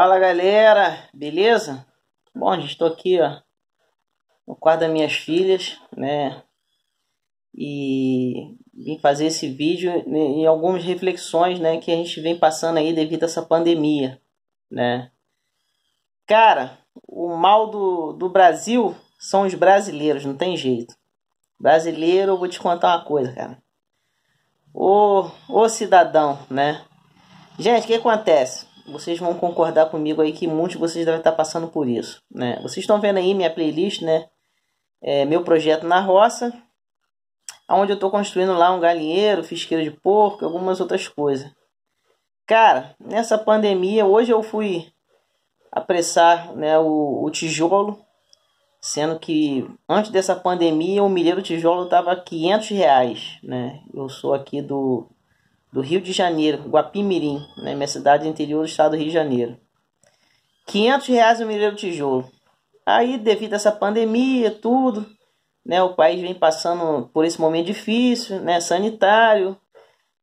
Fala galera, beleza? Bom, gente, estou aqui ó, no quarto das minhas filhas, né? E vim fazer esse vídeo e algumas reflexões, né, que a gente vem passando aí devido a essa pandemia, né? Cara, o mal do, do Brasil são os brasileiros, não tem jeito. Brasileiro, eu vou te contar uma coisa, cara. Ô, ô cidadão, né? Gente, o que acontece? vocês vão concordar comigo aí que muitos de vocês devem estar passando por isso, né? Vocês estão vendo aí minha playlist, né? É, meu projeto na roça, onde eu estou construindo lá um galinheiro, fisqueiro de porco, algumas outras coisas. Cara, nessa pandemia, hoje eu fui apressar né, o, o tijolo, sendo que antes dessa pandemia o milheiro tijolo estava 500 reais, né? Eu sou aqui do do Rio de Janeiro, Guapimirim, né, minha cidade interior do estado do Rio de Janeiro. 500 reais o mineiro de tijolo. Aí, devido a essa pandemia, tudo, né, o país vem passando por esse momento difícil, né, sanitário.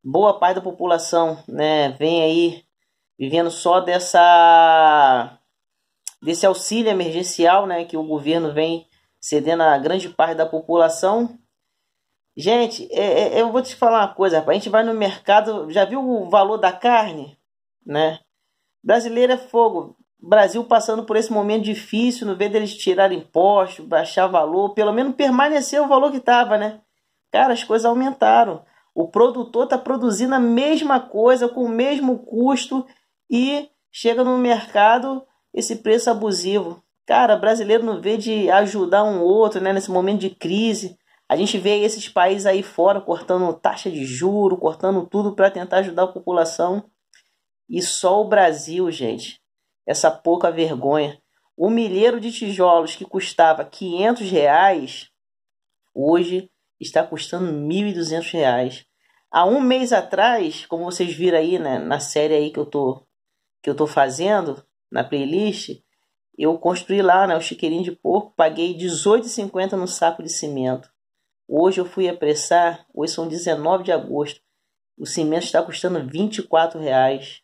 Boa parte da população, né, vem aí vivendo só dessa desse auxílio emergencial, né, que o governo vem cedendo a grande parte da população. Gente, é, é, eu vou te falar uma coisa, rapaz. A gente vai no mercado, já viu o valor da carne? Né? Brasileiro é fogo. Brasil passando por esse momento difícil, no ver deles tirarem impostos, baixar valor, pelo menos permanecer o valor que estava, né? Cara, as coisas aumentaram. O produtor está produzindo a mesma coisa, com o mesmo custo, e chega no mercado esse preço abusivo. Cara, brasileiro não vê de ajudar um outro né, nesse momento de crise. A gente vê esses países aí fora cortando taxa de juro, cortando tudo para tentar ajudar a população. E só o Brasil, gente, essa pouca vergonha. O milheiro de tijolos que custava 500 reais, hoje está custando 1.200 reais. Há um mês atrás, como vocês viram aí né, na série aí que eu tô que eu tô fazendo na playlist, eu construí lá né, o chiqueirinho de porco, paguei 18,50 no saco de cimento. Hoje eu fui apressar, hoje são 19 de agosto. O cimento está custando 24 reais.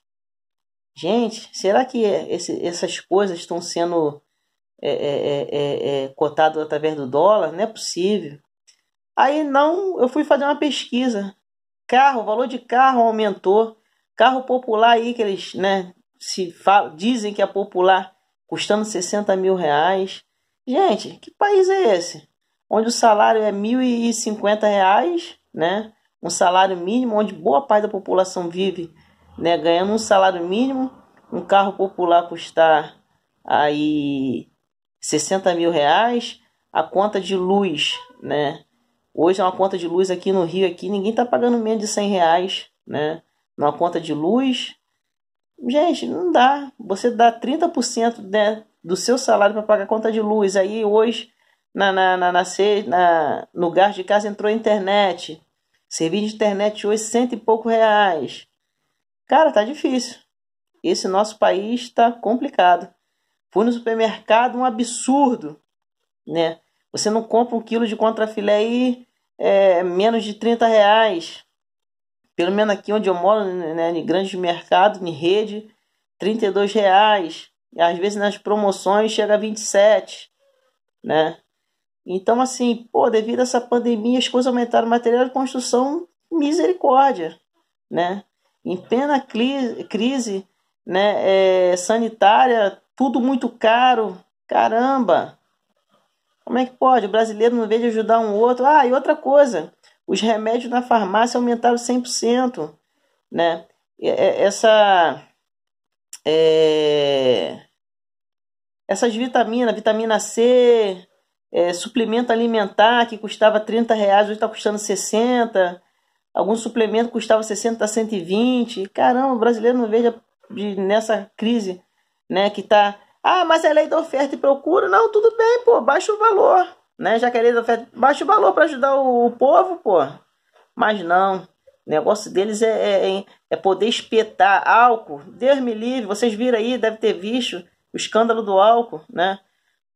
Gente, será que esse, essas coisas estão sendo é é, é, é, é, cotadas através do dólar? Não é possível. Aí não, eu fui fazer uma pesquisa. Carro, o valor de carro aumentou. Carro popular aí que eles né, se falam, dizem que é popular, custando 60 mil reais. Gente, que país é esse? onde o salário é R$ 1.050, né? um salário mínimo, onde boa parte da população vive né? ganhando um salário mínimo, um carro popular custar aí 60 mil reais, a conta de luz, né? Hoje é uma conta de luz aqui no Rio, aqui ninguém tá pagando menos de 100 reais, né? Uma conta de luz, gente, não dá. Você dá 30% né, do seu salário para pagar a conta de luz. Aí hoje na, na, na, na, na, no gás de casa entrou a internet. Serviço de internet hoje cento e pouco reais. Cara, tá difícil. Esse nosso país está complicado. Fui no supermercado, um absurdo, né? Você não compra um quilo de contrafilé aí é, menos de 30 reais. Pelo menos aqui onde eu moro, né, né em grandes mercados, em rede, 32 reais. E às vezes nas promoções chega a 27, né? Então, assim, pô, devido a essa pandemia, as coisas aumentaram material de construção, misericórdia, né? Em plena crise né, é, sanitária, tudo muito caro, caramba! Como é que pode? O brasileiro não veio ajudar um outro. Ah, e outra coisa, os remédios na farmácia aumentaram 100%, né? É, essa... É, essas vitaminas, vitamina C, é, suplemento alimentar que custava 30 reais, hoje está custando 60. Algum suplemento custava 60 a 120. Caramba, o brasileiro não veja de, nessa crise, né? Que tá. Ah, mas é lei da oferta e procura. Não, tudo bem, pô, baixa o valor. Né? Já que é lei da oferta, baixa o valor para ajudar o, o, povo, pô. Mas não. O negócio deles é, é, é, é poder espetar álcool. Deus me livre, vocês viram aí, deve ter visto o escândalo do álcool, né?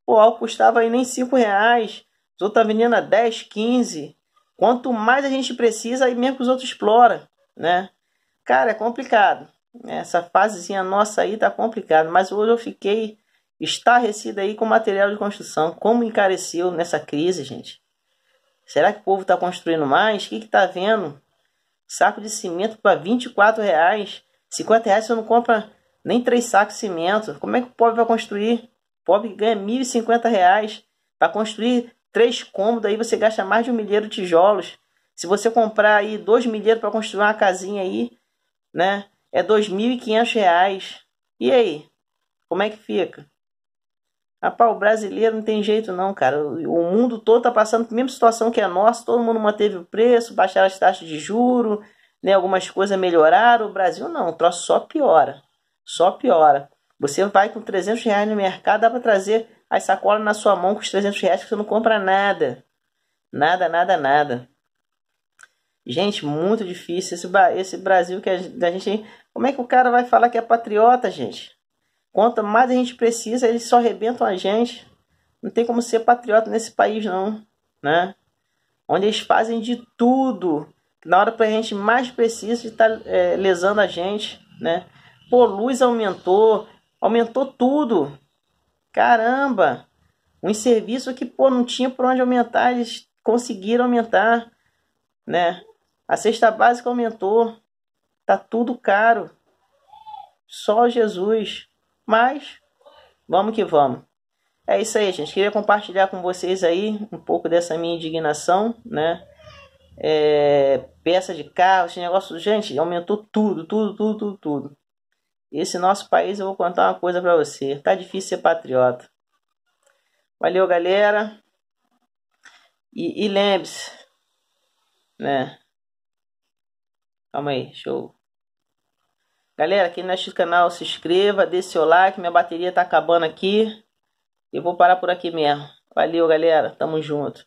o álcool custava aí nem 5 reais, os outros tá vendendo a 10, 15. Quanto mais a gente precisa, aí mesmo que os outros explora, né? Cara, é complicado. Essa fasezinha nossa aí tá complicada, mas hoje eu fiquei estarrecido aí com material de construção. Como encareceu nessa crise, gente? Será que o povo tá construindo mais? O que tá vendo? Saco de cimento para 24 reais. 50 reais você não compra nem três sacos de cimento. Como é que o povo vai construir? pobre ganha 1.050 reais para construir três cômodos, aí você gasta mais de um milheiro de tijolos. Se você comprar aí dois milheiros para construir uma casinha aí, né? É 2.500 reais E aí? Como é que fica? Rapaz, o brasileiro não tem jeito não, cara. O mundo todo tá passando pela mesma situação que a nossa. Todo mundo manteve o preço, baixaram as taxas de juro, né? Algumas coisas melhoraram. O Brasil não, o troço só piora. Só piora. Você vai com 300 reais no mercado, dá para trazer as sacolas na sua mão com os 300 reais que você não compra nada. Nada, nada, nada. Gente, muito difícil esse, esse Brasil que a, a gente... Como é que o cara vai falar que é patriota, gente? Quanto mais a gente precisa, eles só arrebentam a gente. Não tem como ser patriota nesse país, não. Né? Onde eles fazem de tudo. Na hora que a gente mais precisa de estar tá, é, lesando a gente, né? Pô, luz aumentou, Aumentou tudo. Caramba! Um serviço que, pô, não tinha por onde aumentar, eles conseguiram aumentar, né? A cesta básica aumentou. Tá tudo caro. Só Jesus. Mas vamos que vamos. É isso aí, gente. Queria compartilhar com vocês aí um pouco dessa minha indignação, né? É, peça de carro, esse negócio, gente, aumentou tudo, tudo, tudo, tudo, tudo. Esse nosso país, eu vou contar uma coisa para você. Tá difícil ser patriota. Valeu, galera. E, e lembre-se, né? Calma aí, show. Galera, aqui o é canal se inscreva, dê seu like, minha bateria tá acabando aqui. Eu vou parar por aqui mesmo. Valeu, galera. Tamo junto.